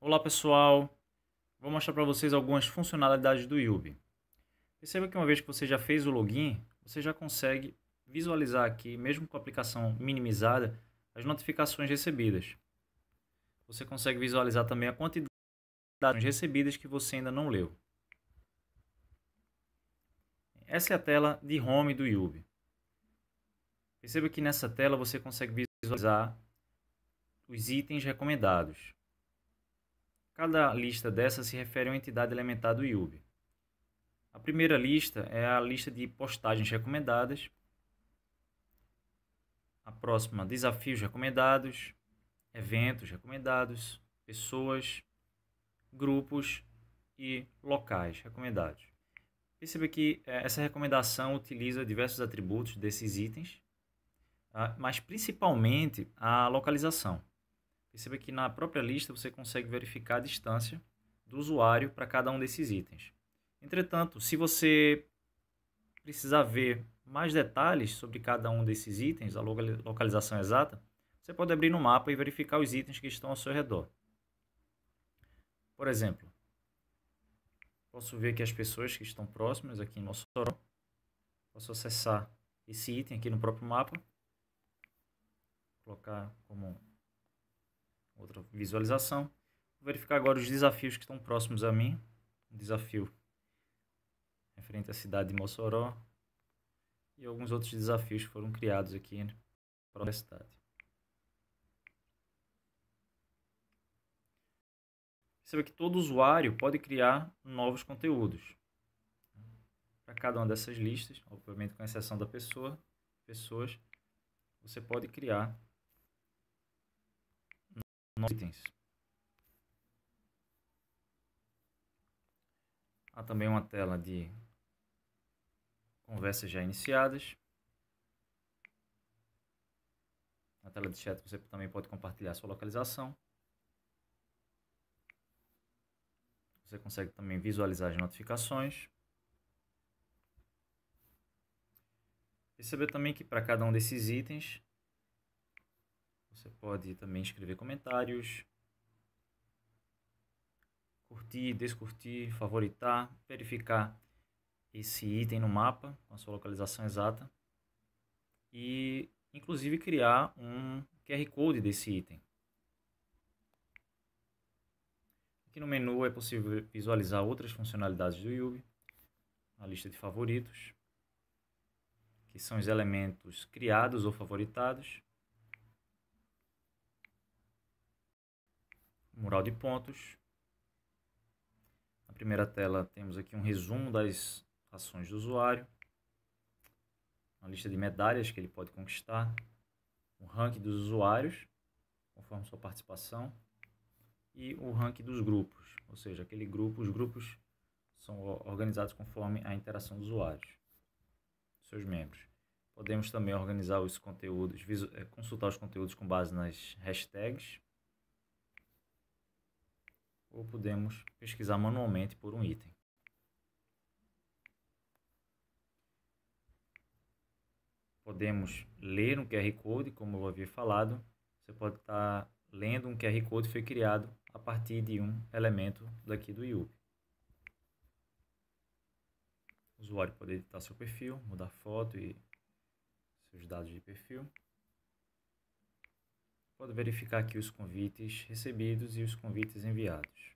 Olá pessoal, vou mostrar para vocês algumas funcionalidades do Yubi. Perceba que uma vez que você já fez o login, você já consegue visualizar aqui, mesmo com a aplicação minimizada, as notificações recebidas. Você consegue visualizar também a quantidade de recebidas que você ainda não leu. Essa é a tela de Home do Yubi. Perceba que nessa tela você consegue visualizar os itens recomendados. Cada lista dessa se refere a uma entidade elementar do IUB. A primeira lista é a lista de postagens recomendadas. A próxima, desafios recomendados, eventos recomendados, pessoas, grupos e locais recomendados. Perceba que é, essa recomendação utiliza diversos atributos desses itens, tá? mas principalmente a localização. Perceba que na própria lista você consegue verificar a distância do usuário para cada um desses itens. Entretanto, se você precisar ver mais detalhes sobre cada um desses itens, a localização exata, você pode abrir no mapa e verificar os itens que estão ao seu redor. Por exemplo, posso ver aqui as pessoas que estão próximas aqui em Mossoró. Posso acessar esse item aqui no próprio mapa, colocar como outra visualização. Vou verificar agora os desafios que estão próximos a mim. Desafio referente à cidade de Mossoró e alguns outros desafios que foram criados aqui né, para a cidade. Perceba que todo usuário pode criar novos conteúdos. Para cada uma dessas listas, obviamente com exceção da pessoa, pessoas, você pode criar 9 itens. Há também uma tela de conversas já iniciadas. Na tela de chat você também pode compartilhar sua localização. Você consegue também visualizar as notificações. Perceber também que para cada um desses itens você pode também escrever comentários, curtir, descurtir, favoritar, verificar esse item no mapa com a sua localização exata e inclusive criar um QR Code desse item. Aqui no menu é possível visualizar outras funcionalidades do Yubi, a lista de favoritos, que são os elementos criados ou favoritados, mural de pontos. Na primeira tela temos aqui um resumo das ações do usuário, uma lista de medalhas que ele pode conquistar, o ranking dos usuários, conforme sua participação, e o ranking dos grupos, ou seja, aquele grupo, os grupos são organizados conforme a interação dos usuários, seus membros. Podemos também organizar os conteúdos, eh, consultar os conteúdos com base nas hashtags, ou podemos pesquisar manualmente por um item. Podemos ler um QR Code, como eu havia falado. Você pode estar lendo um QR Code que foi criado a partir de um elemento daqui do IUP. O usuário pode editar seu perfil, mudar foto e seus dados de perfil pode verificar aqui os convites recebidos e os convites enviados.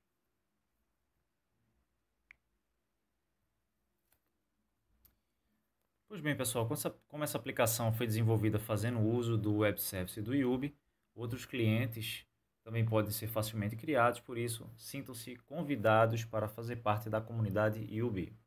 Pois bem, pessoal, como essa aplicação foi desenvolvida fazendo uso do Web Service do Yubi, outros clientes também podem ser facilmente criados, por isso, sintam-se convidados para fazer parte da comunidade Yubi.